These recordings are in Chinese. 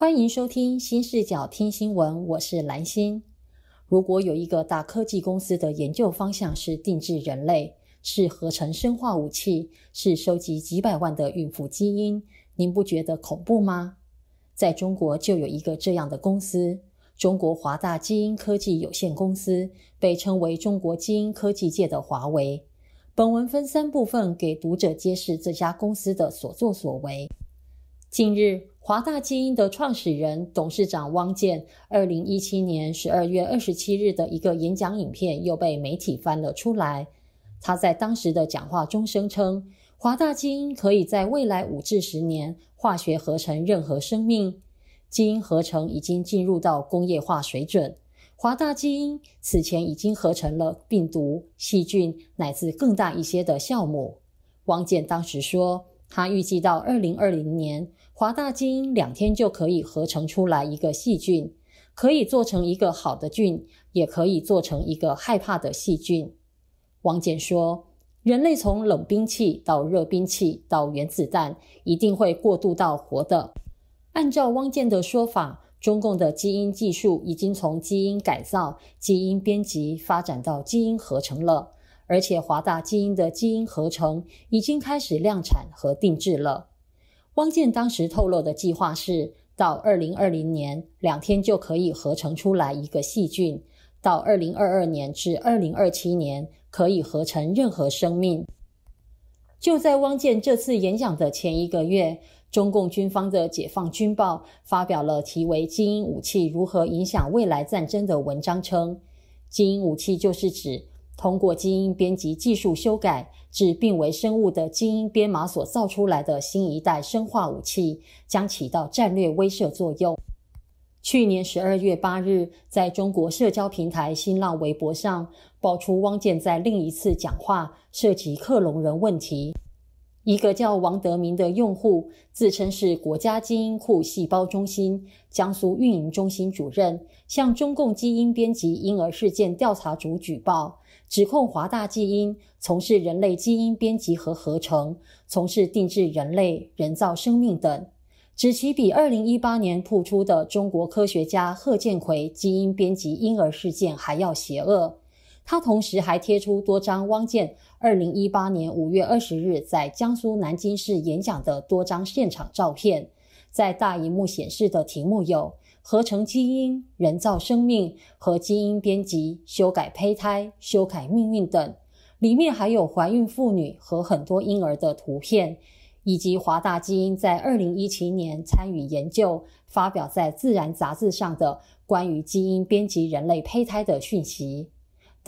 欢迎收听新视角听新闻，我是兰心。如果有一个大科技公司的研究方向是定制人类，是合成生化武器，是收集几百万的孕妇基因，您不觉得恐怖吗？在中国就有一个这样的公司——中国华大基因科技有限公司，被称为中国基因科技界的华为。本文分三部分给读者揭示这家公司的所作所为。近日。华大基因的创始人、董事长汪建，二零一七年十二月二十七日的一个演讲影片又被媒体翻了出来。他在当时的讲话中声称，华大基因可以在未来五至十年化学合成任何生命。基因合成已经进入到工业化水准。华大基因此前已经合成了病毒、细菌乃至更大一些的酵母。汪建当时说。他预计到二零二零年，华大基因两天就可以合成出来一个细菌，可以做成一个好的菌，也可以做成一个害怕的细菌。汪建说：“人类从冷兵器到热兵器到原子弹，一定会过渡到活的。”按照汪建的说法，中共的基因技术已经从基因改造、基因编辑发展到基因合成了。而且华大基因的基因合成已经开始量产和定制了。汪建当时透露的计划是，到二零二零年两天就可以合成出来一个细菌；到二零二二年至二零二七年可以合成任何生命。就在汪建这次演讲的前一个月，中共军方的《解放军报》发表了题为《基因武器如何影响未来战争》的文章，称基因武器就是指。通过基因编辑技术修改致病微生物的基因编码所造出来的新一代生化武器，将起到战略威慑作用。去年十二月八日，在中国社交平台新浪微博上，爆出汪建在另一次讲话涉及克隆人问题。一个叫王德明的用户自称是国家基因库细胞中心江苏运营中心主任，向中共基因编辑婴儿事件调查组举报，指控华大基因从事人类基因编辑和合成，从事定制人类、人造生命等，指其比二零一八年曝出的中国科学家贺建奎基因编辑婴儿事件还要邪恶。他同时还贴出多张汪建二零一八年五月二十日在江苏南京市演讲的多张现场照片，在大荧幕显示的题目有“合成基因、人造生命”和“基因编辑、修改胚胎、修改命运”等，里面还有怀孕妇女和很多婴儿的图片，以及华大基因在二零一七年参与研究、发表在《自然》杂志上的关于基因编辑人类胚胎的讯息。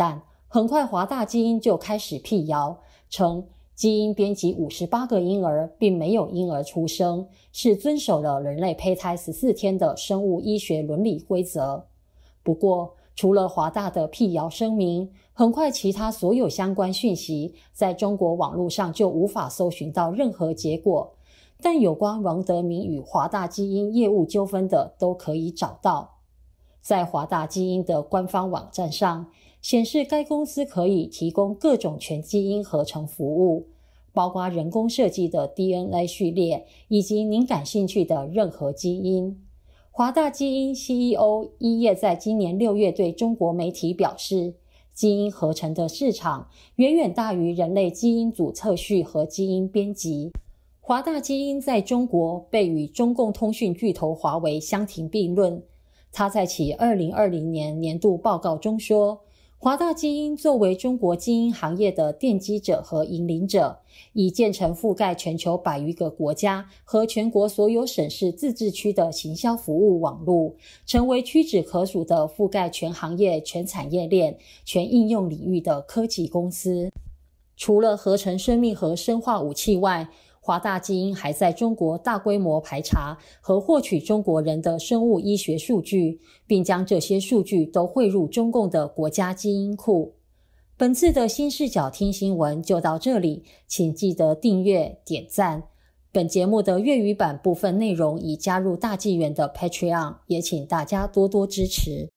但很快，华大基因就开始辟谣，称基因编辑五十八个婴儿，并没有婴儿出生，是遵守了人类胚胎十四天的生物医学伦理规则。不过，除了华大的辟谣声明，很快其他所有相关讯息在中国网络上就无法搜寻到任何结果。但有关王德明与华大基因业务纠纷的，都可以找到。在华大基因的官方网站上。显示该公司可以提供各种全基因合成服务，包括人工设计的 DNA 序列以及您感兴趣的任何基因。华大基因 CEO 一叶在今年六月对中国媒体表示，基因合成的市场远远大于人类基因组测序和基因编辑。华大基因在中国被与中共通讯巨头华为相提并论。他在其二零二零年年度报告中说。华大基因作为中国基因行业的奠基者和引领者，已建成覆盖全球百余个国家和全国所有省市自治区的行销服务网络，成为屈指可数的覆盖全行业、全产业链、全应用领域的科技公司。除了合成生命和生化武器外，华大基因还在中国大规模排查和获取中国人的生物医学数据，并将这些数据都汇入中共的国家基因库。本次的新视角听新闻就到这里，请记得订阅、点赞。本节目的粤语版部分内容已加入大纪元的 Patreon，也请大家多多支持。